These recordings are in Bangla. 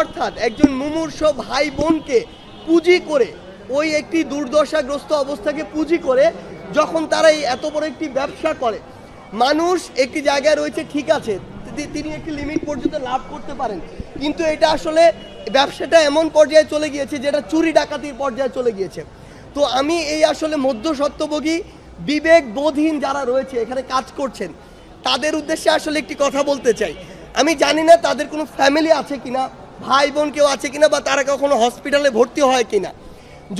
অর্থাৎ একজন মুমূর্ষ ভাই বোনকে পুঁজি করে ওই একটি দুর্দশাগ্রস্ত অবস্থাকে পুঁজি করে যখন তারা এই এত বড় একটি ব্যবসা করে মানুষ একটি জায়গায় রয়েছে ঠিক আছে তিনি একটি লিমিট পর্যন্ত লাভ করতে পারেন কিন্তু এটা আসলে ব্যবসাটা এমন পর্যায়ে চলে গিয়েছে যেটা চুরি ডাকাতির পর্যায়ে চলে গিয়েছে তো আমি এই আসলে মধ্যসত্ত্বভোগী বিবেক বোধহীন যারা রয়েছে এখানে কাজ করছেন তাদের উদ্দেশ্যে আসলে একটি কথা বলতে চাই আমি জানি না তাদের কোনো ফ্যামিলি আছে কিনা ভাই বোন কেউ আছে কিনা বা তারা কখনো হসপিটালে ভর্তি হয় কিনা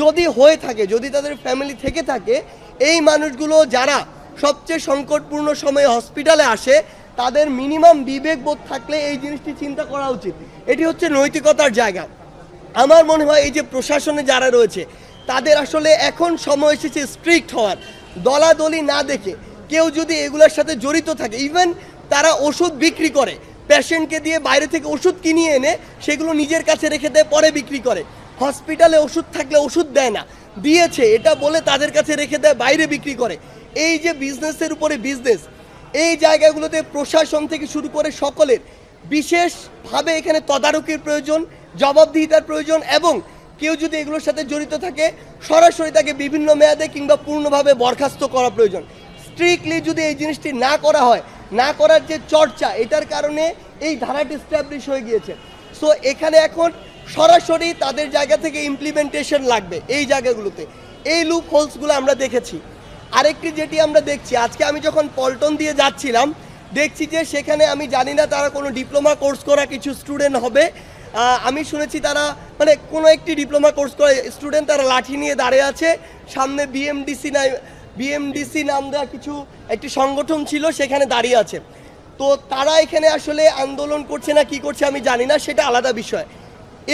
যদি হয়ে থাকে যদি তাদের ফ্যামিলি থেকে থাকে এই মানুষগুলো যারা সবচেয়ে সংকটপূর্ণ সময়ে হসপিটালে আসে তাদের মিনিমাম বিবেকবোধ থাকলে এই জিনিসটি চিন্তা করা উচিত এটি হচ্ছে নৈতিকতার জায়গা আমার মনে হয় এই যে প্রশাসনে যারা রয়েছে তাদের আসলে এখন সময় এসেছে স্ট্রিক্ট হওয়ার দলাদলি না দেখে কেউ যদি এগুলোর সাথে জড়িত থাকে ইভেন তারা ওষুধ বিক্রি করে পেশেন্টকে দিয়ে বাইরে থেকে ওষুধ কিনিয়ে এনে সেগুলো নিজের কাছে রেখে দেয় পরে বিক্রি করে হসপিটালে ওষুধ থাকলে ওষুধ দেয় না দিয়েছে এটা বলে তাদের কাছে রেখে দেয় বাইরে বিক্রি করে এই যে বিজনেসের উপরে বিজনেস এই জায়গাগুলোতে প্রশাসন থেকে শুরু করে সকলের বিশেষভাবে এখানে তদারকির প্রয়োজন জবাবদিহিতার প্রয়োজন এবং কেউ যদি এগুলোর সাথে জড়িত থাকে সরাসরি তাকে বিভিন্ন মেয়াদে কিংবা পূর্ণভাবে বরখাস্ত করা প্রয়োজন স্ট্রিক্টলি যদি এই জিনিসটি না করা হয় না করার যে চর্চা এটার কারণে এই ধারাটি স্ট্যাবলিশ হয়ে গিয়েছে সো এখানে এখন সরাসরি তাদের জায়গা থেকে ইমপ্লিমেন্টেশন লাগবে এই জায়গাগুলোতে এই লুক হোলসগুলো আমরা দেখেছি আরেকটি যেটি আমরা দেখছি আজকে আমি যখন পল্টন দিয়ে যাচ্ছিলাম দেখছি যে সেখানে আমি জানি না তারা কোনো ডিপ্লোমা কোর্স করা কিছু স্টুডেন্ট হবে আমি শুনেছি তারা মানে কোনো একটি ডিপ্লোমা কোর্স করে স্টুডেন্ট তারা লাঠি নিয়ে দাঁড়িয়ে আছে সামনে বিএমডিসি নাই বিএমডিসি নাম দেওয়া কিছু একটি সংগঠন ছিল সেখানে দাঁড়িয়ে আছে তো তারা এখানে আসলে আন্দোলন করছে না কি করছে আমি জানি না সেটা আলাদা বিষয়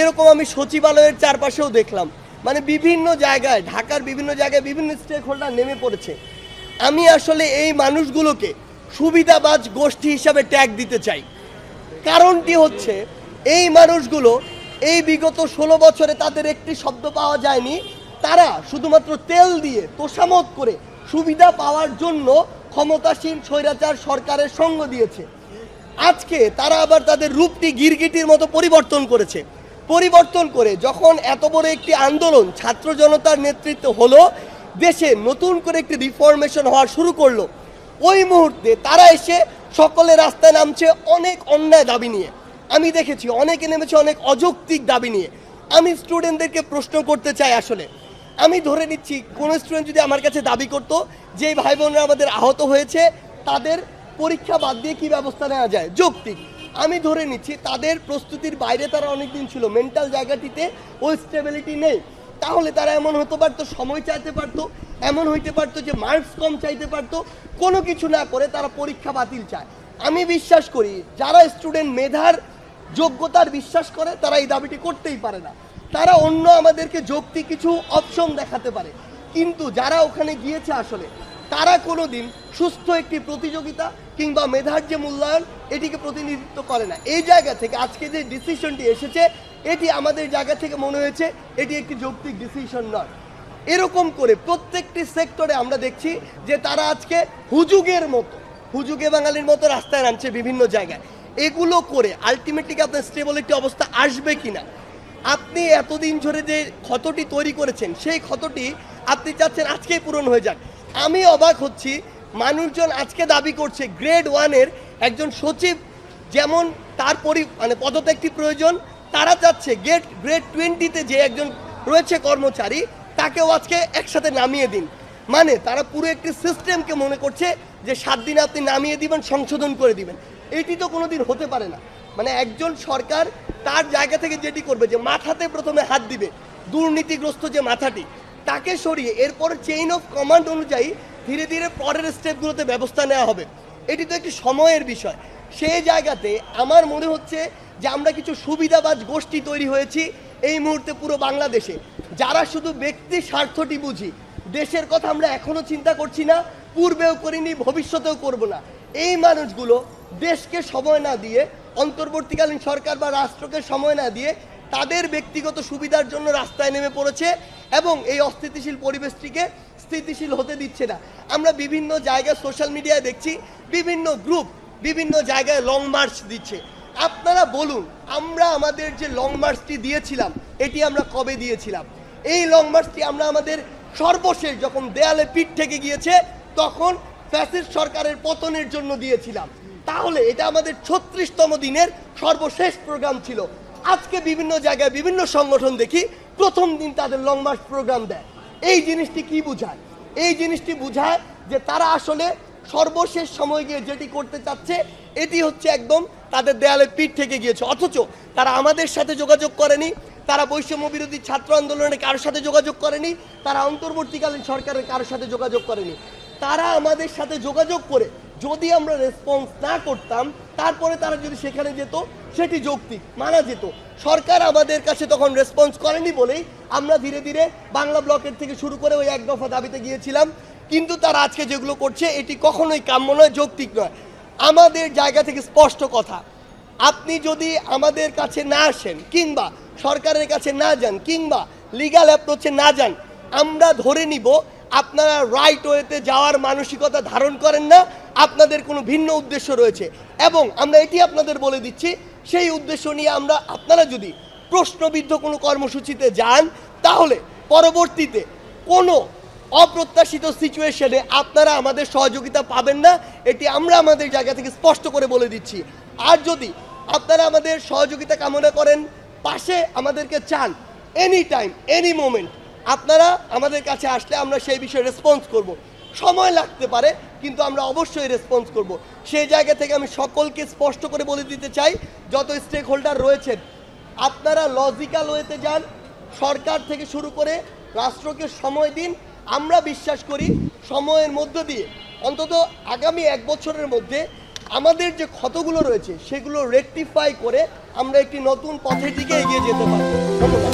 এরকম আমি সচিবালয়ের চারপাশেও দেখলাম মানে বিভিন্ন জায়গায় ঢাকার বিভিন্ন জায়গায় বিভিন্ন স্টেক হোল্ডার নেমে পড়েছে আমি আসলে এই মানুষগুলোকে সুবিধাবাজ গোষ্ঠী হিসাবে ট্যাগ দিতে চাই কারণটি হচ্ছে এই মানুষগুলো এই বিগত ষোলো বছরে তাদের একটি শব্দ পাওয়া যায়নি তারা শুধুমাত্র তেল দিয়ে তোষামত করে সুবিধা পাওয়ার জন্য ক্ষমতাসীন স্বৈরাচার সরকারের সঙ্গ দিয়েছে আজকে তারা আবার তাদের রূপটি গিরগিটির মতো পরিবর্তন করেছে পরিবর্তন করে যখন এত বড় একটি আন্দোলন ছাত্র জনতার নেতৃত্ব হলো দেশে নতুন করে একটি রিফর্মেশন হওয়া শুরু করলো ওই মুহূর্তে তারা এসে সকলে রাস্তায় নামছে অনেক অন্যায় দাবি নিয়ে আমি দেখেছি অনেকে নেমেছে অনেক অযৌক্তিক দাবি নিয়ে আমি স্টুডেন্টদেরকে প্রশ্ন করতে চাই আসলে আমি ধরে নিচ্ছি কোনো স্টুডেন্ট যদি আমার কাছে দাবি করতো যে ভাই বোনরা আমাদের আহত হয়েছে তাদের পরীক্ষা বাদ দিয়ে কি ব্যবস্থা নেওয়া যায় যৌক্তিক আমি ধরে নিচ্ছি তাদের প্রস্তুতির বাইরে তারা অনেকদিন ছিল মেন্টাল জায়গাটিতে ওই স্টেবিলিটি নেই তাহলে তারা এমন হতে পারতো সময় চাইতে পারতো এমন হইতে পারতো যে মার্কস কম চাইতে পারতো কোনো কিছু না করে তারা পরীক্ষা বাতিল চায় আমি বিশ্বাস করি যারা স্টুডেন্ট মেধার যোগ্যতার বিশ্বাস করে তারা এই দাবিটি করতেই পারে না তারা অন্য আমাদেরকে যৌক্তিক কিছু অপশন দেখাতে পারে কিন্তু যারা ওখানে গিয়েছে আসলে তারা কোনো দিন সুস্থ একটি প্রতিযোগিতা কিংবা মেধার যে মূল্যায়ন এটিকে প্রতিনিধিত্ব করে না এই জায়গা থেকে আজকে যে ডিসিশনটি এসেছে এটি আমাদের জায়গা থেকে মনে হয়েছে এটি একটি যৌক্তিক ডিসিশন নয় এরকম করে প্রত্যেকটি সেক্টরে আমরা দেখছি যে তারা আজকে হুজুগের মতো হুজুগে বাঙালির মতো রাস্তায় নামছে বিভিন্ন জায়গায় এগুলো করে আলটিমেটলি আপনার স্টেবল একটি অবস্থা আসবে কিনা আপনি এতদিন ধরে যে ক্ষতটি তৈরি করেছেন সেই ক্ষতটি আপনি চাচ্ছেন আজকেই পূরণ হয়ে যাক আমি অবাক হচ্ছি মানুষজন আজকে দাবি করছে গ্রেড ওয়ানের একজন সচিব যেমন তার পরি মানে পদত্যাগটি প্রয়োজন তারা চাচ্ছে গেট গ্রেড টোয়েন্টিতে যে একজন রয়েছে কর্মচারী তাকেও আজকে একসাথে নামিয়ে দিন মানে তারা পুরো একটি সিস্টেমকে মনে করছে যে সাত দিন আপনি নামিয়ে দিবেন সংশোধন করে দিবেন এটি তো কোনোদিন হতে পারে না মানে একজন সরকার তার জায়গা থেকে যেটি করবে যে মাথাতে প্রথমে হাত দিবে দুর্নীতিগ্রস্ত যে মাথাটি তাকে সরিয়ে এরপর চেইন অফ কমান্ড অনুযায়ী ধীরে ধীরে পরের স্টেপগুলোতে ব্যবস্থা নেওয়া হবে এটি তো একটি সময়ের বিষয় সেই জায়গাতে আমার মনে হচ্ছে যে আমরা কিছু সুবিধাবাজ গোষ্ঠী তৈরি হয়েছি এই মুহূর্তে পুরো বাংলাদেশে যারা শুধু ব্যক্তি স্বার্থটি বুঝি দেশের কথা আমরা এখনও চিন্তা করছি না পূর্বেও করিনি ভবিষ্যতেও করব না এই মানুষগুলো দেশকে সময় না দিয়ে অন্তর্বর্তীকালীন সরকার বা রাষ্ট্রকে সময় না দিয়ে তাদের ব্যক্তিগত সুবিধার জন্য রাস্তায় নেমে পড়েছে এবং এই অস্থিতিশীল পরিবেশটিকে স্থিতিশীল হতে দিচ্ছে না আমরা বিভিন্ন জায়গায় সোশ্যাল মিডিয়ায় দেখছি বিভিন্ন গ্রুপ বিভিন্ন জায়গায় লং মার্চ দিচ্ছে আপনারা বলুন আমরা আমাদের যে লং মার্চটি দিয়েছিলাম এটি আমরা কবে দিয়েছিলাম এই লং মার্চটি আমরা আমাদের সর্বশেষ যখন দেয়ালে পিঠ থেকে গিয়েছে তখন ফ্যাসিস্ট সরকারের পতনের জন্য দিয়েছিলাম তাহলে এটা আমাদের ছত্রিশতম দিনের সর্বশেষ প্রোগ্রাম ছিল আজকে বিভিন্ন জায়গায় বিভিন্ন সংগঠন দেখি প্রথম দিন তাদের লং মার্চ প্রোগ্রাম দেয় এই জিনিসটি কি বোঝায় এই জিনিসটি বোঝায় যে তারা আসলে সর্বশেষ সময় গিয়ে যেটি করতে চাচ্ছে এটি হচ্ছে একদম তাদের দেয়ালে পিঠ থেকে গিয়েছে অথচ তারা আমাদের সাথে যোগাযোগ করেনি তারা বৈষম্য বিরোধী ছাত্র আন্দোলনে কারোর সাথে যোগাযোগ করেনি তারা অন্তর্বর্তীকালীন সরকারের কারোর সাথে যোগাযোগ করেনি তারা আমাদের সাথে যোগাযোগ করে যদি আমরা রেসপন্স না করতাম তারপরে তারা যদি সেখানে যেত সেটি যৌক্তিক মানা যেত সরকার আমাদের কাছে তখন রেসপন্স করেনি বলেই আমরা ধীরে ধীরে বাংলা ব্লকের থেকে শুরু করে ওই এক দফা দাবিতে গিয়েছিলাম কিন্তু তারা আজকে যেগুলো করছে এটি কখনোই কাম্য নয় যৌক্তিক নয় আমাদের জায়গা থেকে স্পষ্ট কথা আপনি যদি আমাদের কাছে না আসেন কিংবা সরকারের কাছে না যান কিংবা লিগাল অ্যাপ্রোচে না যান আমরা ধরে নিব আপনারা রাইট ওয়েতে যাওয়ার মানসিকতা ধারণ করেন না আপনাদের কোনো ভিন্ন উদ্দেশ্য রয়েছে এবং আমরা এটি আপনাদের বলে দিচ্ছি সেই উদ্দেশ্য নিয়ে আমরা আপনারা যদি প্রশ্নবিদ্ধ কোনো কর্মসূচিতে যান তাহলে পরবর্তীতে কোনো অপ্রত্যাশিত সিচুয়েশনে আপনারা আমাদের সহযোগিতা পাবেন না এটি আমরা আমাদের জায়গা থেকে স্পষ্ট করে বলে দিচ্ছি আর যদি আপনারা আমাদের সহযোগিতা কামনা করেন পাশে আমাদেরকে চান এনি টাইম এনি মোমেন্ট আপনারা আমাদের কাছে আসলে আমরা সেই বিষয়ে রেসপন্স করব। সময় লাগতে পারে কিন্তু আমরা অবশ্যই রেসপন্স করব। সেই জায়গা থেকে আমি সকলকে স্পষ্ট করে বলে দিতে চাই যত স্টেক হোল্ডার রয়েছেন আপনারা লজিক্যাল ওয়েতে যান সরকার থেকে শুরু করে রাষ্ট্রকে সময় দিন আমরা বিশ্বাস করি সময়ের মধ্য দিয়ে অন্তত আগামী এক বছরের মধ্যে আমাদের যে ক্ষতগুলো রয়েছে সেগুলো রেকটিফাই করে আমরা একটি নতুন পথের দিকে এগিয়ে যেতে পারবো ধন্যবাদ